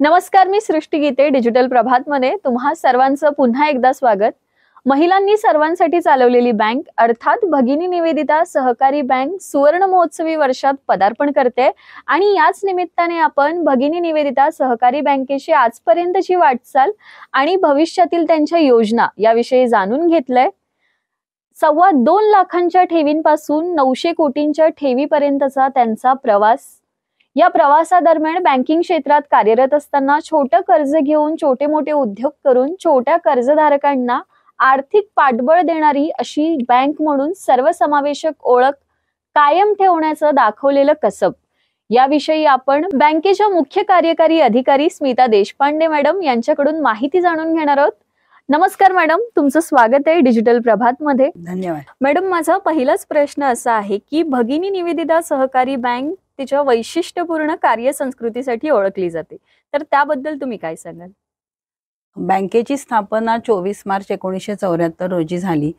नमस्कार मी सृष्टी गीते डिजिटल प्रभात मध्ये तुम्हा सर्वांचं पुन्हा एकदा स्वागत महिलांनी सर्वांसाठी चालवलेली बँक अर्थात भगिनी निवेदिता सहकारी बँक सुवर्ण महोत्सवी वर्षात पदार्पण करते आणि याच निमित्ताने आपण भगिनी निवेदिता सहकारी बँकेशी आजपर्यंतची वाटचाल आणि भविष्यातील त्यांच्या योजना याविषयी जाणून घेतलंय सव्वा दोन लाखांच्या ठेवींपासून नऊशे कोटींच्या ठेवीपर्यंतचा त्यांचा प्रवास या प्रवासादरम्यान बँकिंग क्षेत्रात कार्यरत असताना छोट कर्ज घेऊन छोटे मोठे उद्योग करून छोट्या कर्जधारकांना आर्थिक पाठबळ देणारी अशी बँक म्हणून सर्वसमावेशक ओळख कायम ठेवण्याचं दाखवलेलं कसब याविषयी आपण बँकेच्या मुख्य कार्यकारी अधिकारी स्मिता देशपांडे मॅडम यांच्याकडून माहिती जाणून घेणार आहोत नमस्कार मॅडम तुमचं स्वागत आहे डिजिटल प्रभात मध्ये धन्यवाद मॅडम माझा पहिलाच प्रश्न असा आहे की भगिनी निवेदिता सहकारी बँक तिच्या वैशिष्ट्यपूर्ण कार्यसंस्कृतीसाठी ओळखली जाते तर त्याबद्दल तुम्ही काय सांगाल बँकेची स्थापना चोवीस मार्च एकोणीसशे चौऱ्याहत्तर रोजी झाली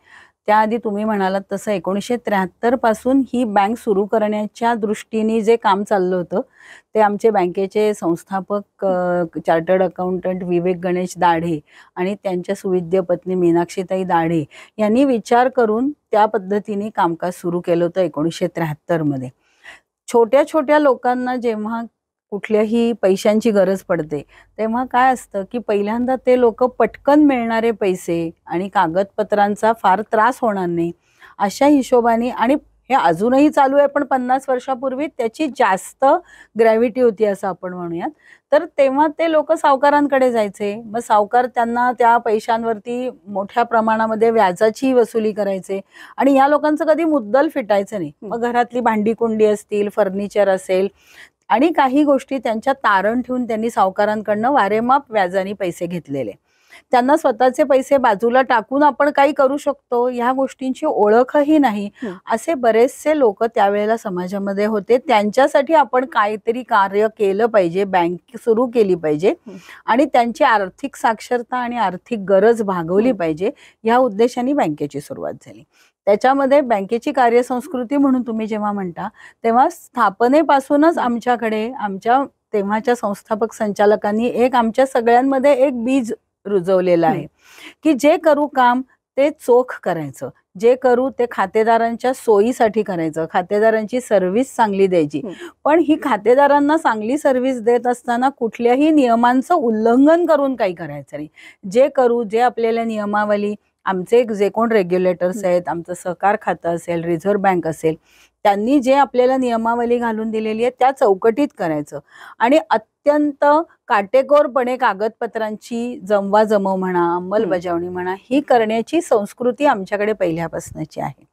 त्याआधी तुम्ही म्हणालात तसं एकोणीसशे त्र्याहत्तर पासून ही बँक सुरू करण्याच्या दृष्टीने जे काम चाललं होतं ते आमचे बँकेचे संस्थापक चार्टर्ड अकाउंटंट विवेक गणेश दाढे आणि त्यांच्या सुविद्य पत्नी मीनाक्षीताई दाढे यांनी विचार करून त्या पद्धतीने कामकाज सुरू केलं होतं एकोणीसशे त्र्याहत्तरमध्ये छोट्या छोट्या लोकांना जेव्हा कुठल्याही पैशांची गरज पडते तेव्हा काय असतं की पहिल्यांदा ते लोक पटकन मिळणारे पैसे आणि कागदपत्रांचा फार त्रास होणार नाही अशा हिशोबाने आणि हे अजूनही चालू आहे पण पन्नास वर्षापूर्वी त्याची जास्त ग्रॅव्हिटी होती असं आपण म्हणूयात तर तेव्हा ते लोक सावकारांकडे जायचे मग सावकार त्यांना त्या पैशांवरती मोठ्या प्रमाणामध्ये व्याजाची वसुली करायचे आणि या लोकांचं कधी मुद्दल फिटायचं नाही मग घरातली भांडी कुंडी असतील फर्निचर असेल आणि काही गोष्टी त्यांच्या तारण ठेवून त्यांनी सावकारांकडनं वारेमाप व्याजाने पैसे घेतलेले त्यांना स्वतःचे पैसे बाजूला टाकून आपण काही करू शकतो ह्या गोष्टींची ओळखही नाही असे बरेचसे लोक त्यावेळेला समाजामध्ये होते त्यांच्यासाठी आपण काहीतरी कार्य केलं पाहिजे बँक सुरू केली पाहिजे आणि त्यांची आर्थिक साक्षरता आणि आर्थिक गरज भागवली पाहिजे या उद्देशाने बँकेची सुरुवात झाली त्याच्यामध्ये बँकेची कार्यसंस्कृती म्हणून तुम्ही जेव्हा म्हणता तेव्हा स्थापनेपासूनच आमच्याकडे आमच्या तेव्हाच्या संस्थापक संचालकांनी एक आमच्या सगळ्यांमध्ये एक बीज रुजवलेलं आहे की जे करू काम ते चोख करायचं जे करू ते खातेदारांच्या सोयीसाठी करायचं खातेदारांची सर्व्हिस चांगली द्यायची पण ही खातेदारांना चांगली सर्व्हिस देत असताना कुठल्याही नियमांचं उल्लंघन करून काही करायचं नाही जे करू जे आपल्याला नियमावली आमचे जे कोण रेग्युलेटर्स आहेत आमचं सहकार खातं असेल रिझर्व्ह बँक असेल त्यांनी जे आपल्याला नियमावली घालून दिलेली आहे त्या चौकटीत करायचं आणि अत्यंत काटेकोरपणे कागदपत्रांची जमवाजमव म्हणा अंमलबजावणी म्हणा ही करण्याची संस्कृती आमच्याकडे पहिल्यापासूनची आहे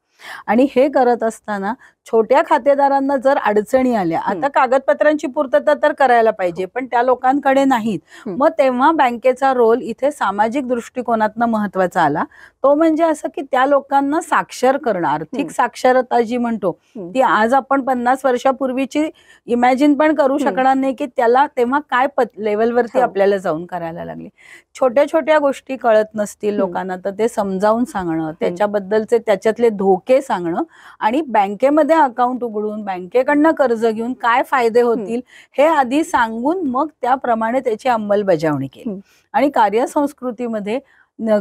आणि हे करत असताना छोट्या खातेदारांना जर अडचणी आल्या आता कागदपत्रांची पूर्तता तर करायला पाहिजे हो. पण त्या लोकांकडे नाहीत मग तेव्हा बँकेचा रोल इथे सामाजिक दृष्टिकोनातनं महत्वाचा आला तो म्हणजे असं की त्या लोकांना साक्षर करणं आर्थिक साक्षरता जी म्हणतो ती आज आपण पन्नास वर्षापूर्वीची इमॅजिन पण करू शकणार नाही की त्याला तेव्हा काय लेवलवरती हो. आपल्याला जाऊन करायला लागले छोट्या छोट्या गोष्टी कळत नसतील लोकांना तर ते समजावून सांगणं त्याच्याबद्दलचे त्याच्यातले धोके सांगणं आणि बँकेमध्ये अकाउंट उघडून बँकेकडनं कर्ज घेऊन काय फायदे होतील हे आधी सांगून मग त्याप्रमाणे त्याची अंमलबजावणी केली आणि कार्यसंस्कृतीमध्ये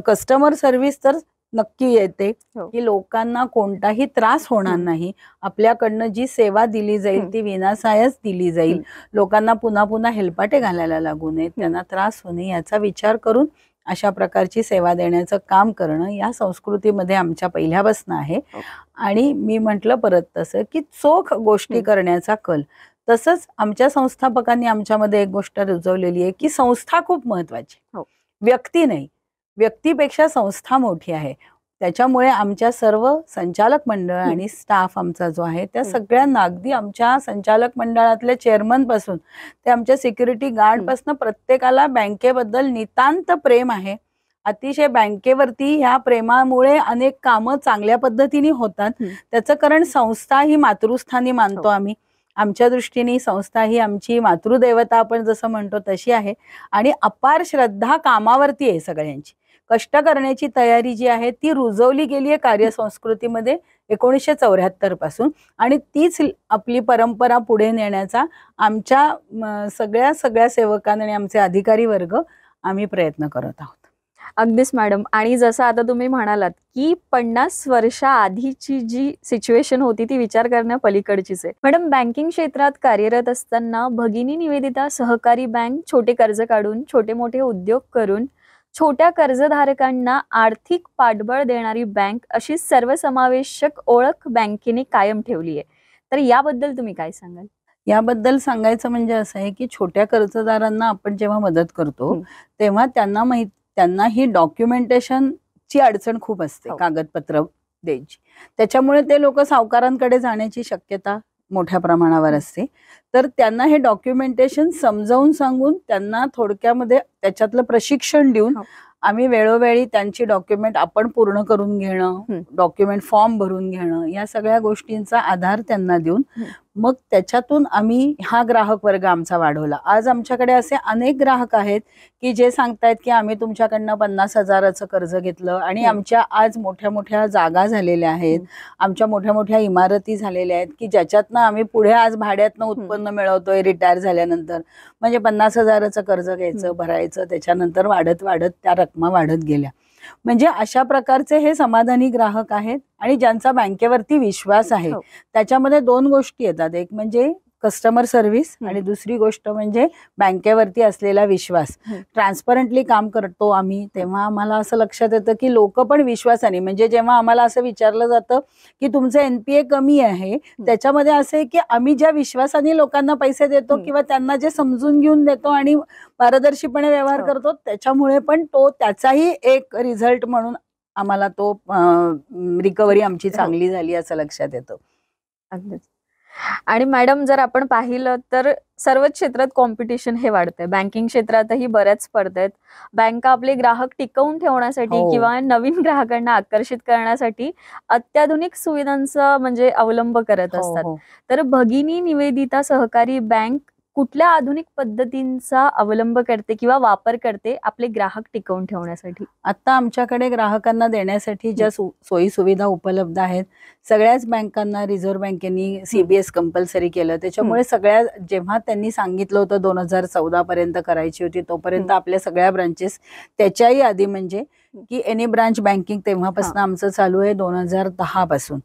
कस्टमर सर्व्हिस तर नक्की येते हो. की लोकांना कोणताही त्रास होणार नाही आपल्याकडनं जी सेवा दिली जाईल ती विनासायच दिली जाईल लोकांना पुन्हा पुन्हा हेलपाटे घालायला लागू नयेत त्यांना त्रास होणे याचा विचार करून अशा प्रकारची सेवा देण्याचं काम करणं या संस्कृतीमध्ये आमच्या पहिल्यापासून आहे हो. आणि मी म्हटलं परत तसं की चोख गोष्टी करण्याचा कल तसंच आमच्या संस्थापकांनी आमच्यामध्ये एक गोष्ट रुजवलेली आहे की संस्था खूप महत्वाची हो. व्यक्ती नाही व्यक्तीपेक्षा संस्था मोठी आहे त्याच्यामुळे आमच्या सर्व संचालक मंडळ आणि स्टाफ आमचा जो आहे त्या सगळ्यांना अगदी आमच्या संचालक मंडळातल्या पासून ते आमच्या सिक्युरिटी पासून प्रत्येकाला बँकेबद्दल नितांत प्रेम आहे अतिशय बँकेवरती ह्या प्रेमामुळे अनेक कामं चांगल्या पद्धतीने होतात त्याचं कारण संस्था ही मातृस्थानी मानतो हो. आम्ही आमच्या दृष्टीने संस्था ही आमची मातृदेवता आपण जसं म्हणतो तशी आहे आणि अपार श्रद्धा कामावरती आहे सगळ्यांची कष्ट करण्याची तयारी जी आहे ती रुजवली गेली आहे कार्यसंस्कृतीमध्ये एकोणीसशे चौऱ्याहत्तर पासून आणि तीच आपली परंपरा पुढे नेण्याचा आमच्या सगळ्या सगळ्या सेवकांनी आणि आमचे अधिकारी वर्ग आम्ही प्रयत्न करत आहोत अगदीच मॅडम आणि जसं आता तुम्ही म्हणालात की पन्नास आधीची जी सिच्युएशन होती ती विचार करण्या पलीकडचीच आहे मॅडम बँकिंग क्षेत्रात कार्यरत असताना भगिनी निवेदिता सहकारी बँक छोटे कर्ज काढून छोटे मोठे उद्योग करून छोट्या कर्जधारकांना आर्थिक पाठबळ देणारी बँक अशी सर्वसमावेशक ओळख बँकेने कायम ठेवली आहे तर याबद्दल तुम्ही काय सांगाल याबद्दल सांगायचं म्हणजे असं आहे की छोट्या कर्जदारांना आपण जेव्हा मदत करतो तेव्हा त्यांना माहित त्यांना ही डॉक्युमेंटेशन ची अडचण खूप असते हो. कागदपत्र द्यायची त्याच्यामुळे ते लोक सावकारांकडे जाण्याची शक्यता मोठ्या प्रमाणावर असते तर त्यांना हे डॉक्युमेंटेशन समजावून सांगून त्यांना थोडक्यामध्ये त्याच्यातलं प्रशिक्षण देऊन हो. आम्ही वेळोवेळी त्यांची डॉक्युमेंट आपण पूर्ण करून घेणं डॉक्युमेंट फॉर्म भरून घेणं या सगळ्या गोष्टींचा आधार त्यांना देऊन मग त्याच्यातून आम्ही हा ग्राहक वर्ग आमचा वाढवला आज आमच्याकडे असे अनेक ग्राहक आहेत की जे सांगतायत की आम्ही तुमच्याकडनं पन्नास हजाराचं कर्ज घेतलं आणि आमच्या आज मोठ्या मोठ्या जागा झालेल्या आहेत आमच्या मोठ्या मोठ्या इमारती झालेल्या आहेत की ज्याच्यातनं आम्ही पुढे आज भाड्यातनं उत्पन्न मिळवतोय रिटायर झाल्यानंतर म्हणजे पन्नास हजाराचं कर्ज घ्यायचं भरायचं त्याच्यानंतर वाढत वाढत त्या रकमा वाढत गेल्या म्हणजे अशा प्रकारचे हे समाधानी ग्राहक आहेत आणि ज्यांचा बँकेवरती विश्वास आहे हो. त्याच्यामध्ये दोन गोष्टी येतात एक म्हणजे कस्टमर सर्व्हिस आणि दुसरी गोष्ट म्हणजे बँकेवरती असलेला विश्वास ट्रान्सपरंटली काम करतो आम्ही तेव्हा आम्हाला असं लक्षात येतं की लोक पण विश्वासाने म्हणजे जेव्हा आम्हाला असं विचारलं जातं की तुमचं एनपीए कमी आहे त्याच्यामध्ये असं आहे की आम्ही ज्या विश्वासाने लोकांना पैसे देतो किंवा त्यांना जे समजून घेऊन देतो आणि पारदर्शीपणे व्यवहार हो. करतो त्याच्यामुळे पण तो त्याचाही एक रिझल्ट म्हणून आम्हाला तो रिकव्हरी आमची हो. चांगली झाली असं लक्षात येतं आणि मॅडम जर आपण पाहिलं तर सर्वच क्षेत्रात कॉम्पिटिशन हे वाढतंय बँकिंग क्षेत्रातही बऱ्याच स्पर्धा आहेत बँका आपले ग्राहक टिकवून ठेवण्यासाठी हो. किंवा नवीन ग्राहकांना आकर्षित करण्यासाठी अत्याधुनिक सुविधांचा म्हणजे अवलंब करत हो, असतात हो. तर भगिनी निवेदिता सहकारी बँक कुठल्या आधुनिक पद्धतींचा अवलंब करते किंवा वापर करते आपले ग्राहक टिकवून ठेवण्यासाठी आता आमच्याकडे ग्राहकांना देण्यासाठी ज्या सोयी सुविधा उपलब्ध आहेत सगळ्याच बँकांना रिझर्व्ह बँकेनी सीबीएस कंपल्सरी केलं त्याच्यामुळे सगळ्या जेव्हा त्यांनी सांगितलं होतं दोन हजार चौदा पर्यंत करायची होती तोपर्यंत आपल्या सगळ्या ब्रांचेस त्याच्याही आधी म्हणजे की एनी ब्रांच बँकिंग तेव्हापासून आमचं चालू आहे दोन हजार दहा पासून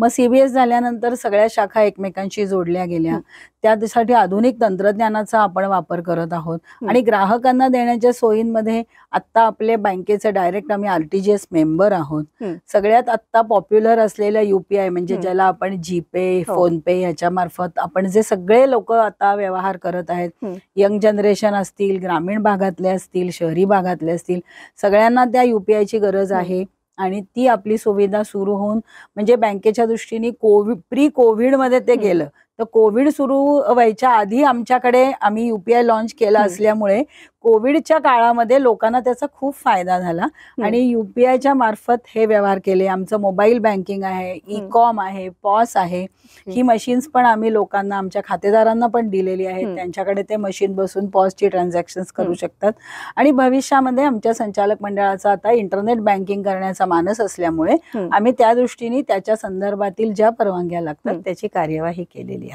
मग सीबीएस झाल्यानंतर सगळ्या शाखा एकमेकांशी जोडल्या गेल्या त्यासाठी आधुनिक तंत्रज्ञानाचा आपण वापर करत आहोत आणि ग्राहकांना देण्याच्या सोयींमध्ये आत्ता आपल्या बँकेचे डायरेक्ट आम्ही आरटीजीएस मेंबर आहोत सगळ्यात आत्ता पॉप्युलर असलेल्या युपीआय म्हणजे ज्याला आपण जीपे फोनपे हो. याच्यामार्फत मार्फत आपण जे सगळे लोक आता व्यवहार करत आहेत यंग जनरेशन असतील ग्रामीण भागातले असतील शहरी भागातले असतील सगळ्यांना त्या ची गरज आहे आणि ती आपली सुविधा सुरू होऊन म्हणजे बँकेच्या दृष्टीने कोविड प्री कोविडमध्ये ते गेलं तर कोविड सुरू व्हायच्या आधी आमच्याकडे आम्ही युपीआय लॉन्च केला असल्यामुळे कोविडच्या काळामध्ये लोकांना त्याचा खूप फायदा झाला आणि युपीआयच्या मार्फत हे व्यवहार केले आमचं मोबाईल बँकिंग आहे ई कॉम आहे पॉस आहे ही मशीन्स पण आम्ही लोकांना आमच्या खातेदारांना पण दिलेली आहेत त्यांच्याकडे ते मशीन बसून पॉसची ट्रान्झॅक्शन करू शकतात आणि भविष्यामध्ये आमच्या संचालक मंडळाचा आता इंटरनेट बँकिंग करण्याचा मानस असल्यामुळे आम्ही त्या दृष्टीने त्याच्या संदर्भातील ज्या परवानग्या लागतात त्याची कार्यवाही केलेली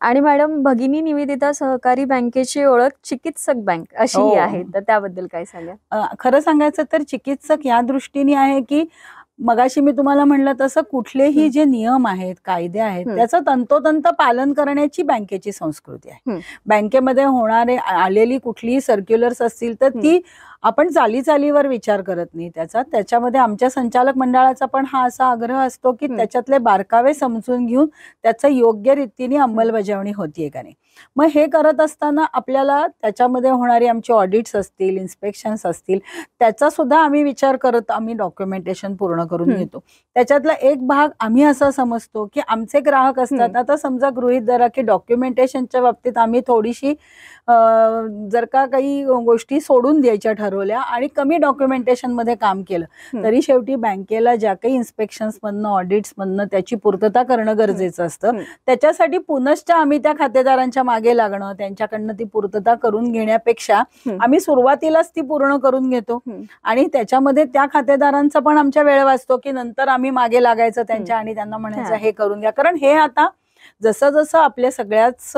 आणि मॅडम भगिनी निवेदिता सहकारी बँकेची ओळख चिकित्सक बँक अशी हो. आहे तर त्याबद्दल काय सांगा खरं सांगायचं तर चिकित्सक या दृष्टीने आहे की मगाशी मी तुम्हाला म्हणलं तसं कुठलेही जे नियम आहेत कायदे आहेत त्याचं तंतोतंत पालन करण्याची बँकेची संस्कृती आहे बँकेमध्ये होणारे आलेली कुठलीही सर्क्युलर्स असतील तर ती आपण चाली चालीवर विचार करत नाही त्याचा त्याच्यामध्ये आमच्या संचालक मंडळाचा पण हा असा आग्रह असतो की त्याच्यातले बारकावे समजून घेऊन त्याचं योग्य रीतीने अंमलबजावणी होतीये का नाही मग हे करत असताना आपल्याला त्याच्यामध्ये होणारी आमची ऑडिट्स असतील इन्स्पेक्शन असतील त्याचा सुद्धा आम्ही विचार करत आम्ही डॉक्युमेंटेशन पूर्ण करून घेतो त्याच्यातला एक भाग आम्ही असा समजतो की आमचे ग्राहक असतात आता समजा गृहित धरा की डॉक्युमेंटेशनच्या बाबतीत आम्ही थोडीशी जर का काही गोष्टी सोडून द्यायच्या ठरवल्या आणि कमी मध्ये काम केलं तरी शेवटी बँकेला ज्या काही ऑडिट्स मधनं त्याची पूर्तता करणं गरजेचं असतं त्याच्यासाठी पुनश्च आम्ही त्या खातेदारांच्या मागे लागणं त्यांच्याकडनं ती पूर्तता करून घेण्यापेक्षा आम्ही सुरुवातीलाच ती पूर्ण करून घेतो आणि त्याच्यामध्ये त्या खातेदारांचा पण आमच्या वेळ वाचतो की नंतर आम्ही मागे लागायचं त्यांच्या आणि त्यांना म्हणायचं हे करून घ्या कारण हे आता जसं जसं आपल्या सगळ्याच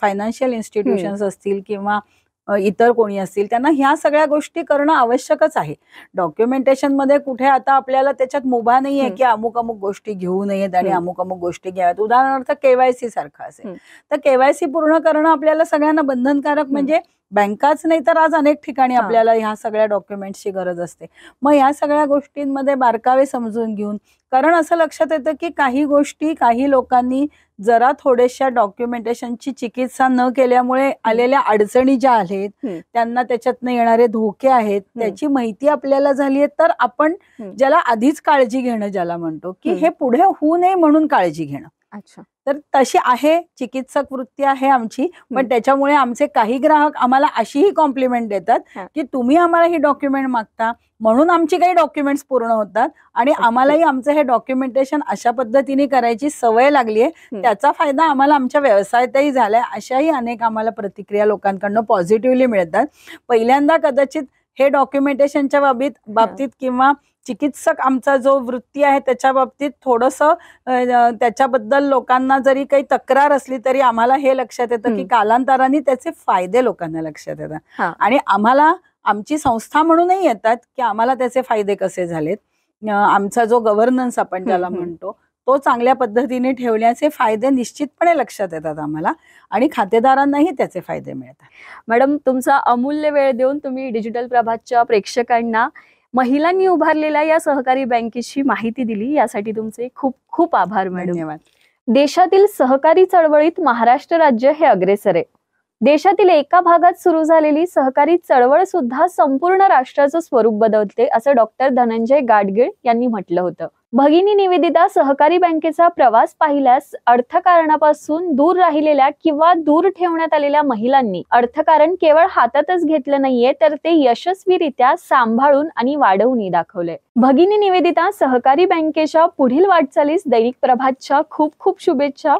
फायनान्शियल इन्स्टिट्यूशन्स असतील किंवा इतर कोणी असतील त्यांना ह्या सगळ्या गोष्टी करणं आवश्यकच आहे डॉक्युमेंटेशन मध्ये कुठे आता आपल्याला त्याच्यात मुभा नाहीये की अमुक अमुक गोष्टी घेऊ नयेत आणि अमुक अमुक गोष्टी घ्याव्यात उदाहरणार्थ केवायसी सारखं असेल तर केवायसी पूर्ण करणं आपल्याला सगळ्यांना बंधनकारक म्हणजे बँकाच नाही तर आज अनेक ठिकाणी आपल्याला ह्या सगळ्या डॉक्युमेंटची गरज असते मग या सगळ्या गोष्टींमध्ये बारकावे समजून घेऊन कारण असं लक्षात येतं की काही गोष्टी काही लोकांनी जरा थोड्याशा डॉक्युमेंटेशनची चिकित्सा न केल्यामुळे आलेल्या अडचणी ज्या आहेत त्यांना त्याच्यातनं येणारे धोके आहेत त्याची माहिती आपल्याला झाली आहे तर आपण ज्याला आधीच काळजी घेणं ज्याला म्हणतो की हे पुढे होऊ नये म्हणून काळजी घेणं अच्छा तर तशी आहे चिकित्सक वृत्ती आहे आमची पण त्याच्यामुळे आमचे काही ग्राहक आम्हाला अशीही कॉम्प्लिमेंट देतात की तुम्ही आम्हाला ही डॉक्युमेंट मागता म्हणून आमची काही डॉक्युमेंट्स पूर्ण होतात आणि आम्हालाही आमचं हे डॉक्युमेंटेशन अशा पद्धतीने करायची सवय लागली आहे त्याचा फायदा आम्हाला आमच्या व्यवसायातही झालाय अशाही अनेक आम्हाला प्रतिक्रिया लोकांकडनं पॉझिटिव्हली मिळतात पहिल्यांदा कदाचित हे डॉक्युमेंटेशनच्या बाबतीत बाबतीत किंवा चिकित्सक आमचा जो वृत्ती आहे त्याच्या बाबतीत थोडंसं त्याच्याबद्दल लोकांना जरी काही तक्रार असली तरी आम्हाला हे लक्षात येतं की कालांतराने त्याचे फायदे लोकांना लक्षात येतात आणि आम्हाला आमची संस्था म्हणूनही येतात की आम्हाला त्याचे फायदे कसे झालेत आमचा जो गव्हर्नन्स आपण त्याला म्हणतो तो चांगल्या पद्धतीने ठेवण्याचे फायदे निश्चितपणे लक्षात येतात आम्हाला आणि खातेदारांनाही त्याचे फायदे मिळतात मॅडम तुमचा अमूल्य वेळ देऊन तुम्ही डिजिटल प्रभातच्या प्रेक्षकांना महिलांनी उभारलेल्या या सहकारी बँकेची माहिती दिली यासाठी तुमचे खूप खूप आभार धन्यवाद देशातील सहकारी चळवळीत महाराष्ट्र राज्य हे अग्रेसर आहे देशातील एका भागात सुरू झालेली सहकारी चळवळ सुद्धा संपूर्ण राष्ट्राचं स्वरूप बदलते असं डॉक्टर धनंजय गाडगीळ यांनी म्हटलं होतं भगिनी निवेदिता सहकारी बँकेचा प्रवास पाहिल्यास अर्थकारणापासून दूर राहिलेल्या किंवा दूर ठेवण्यात आलेल्या महिलांनी अर्थकारण केवळ हातातच घेतलं नाहीये तर ते यशस्वीरित्या सांभाळून आणि वाढवून दाखवले भगिनी निवेदिता सहकारी बँकेच्या पुढील वाटचालीस दैनिक प्रभातच्या खूप खूप शुभेच्छा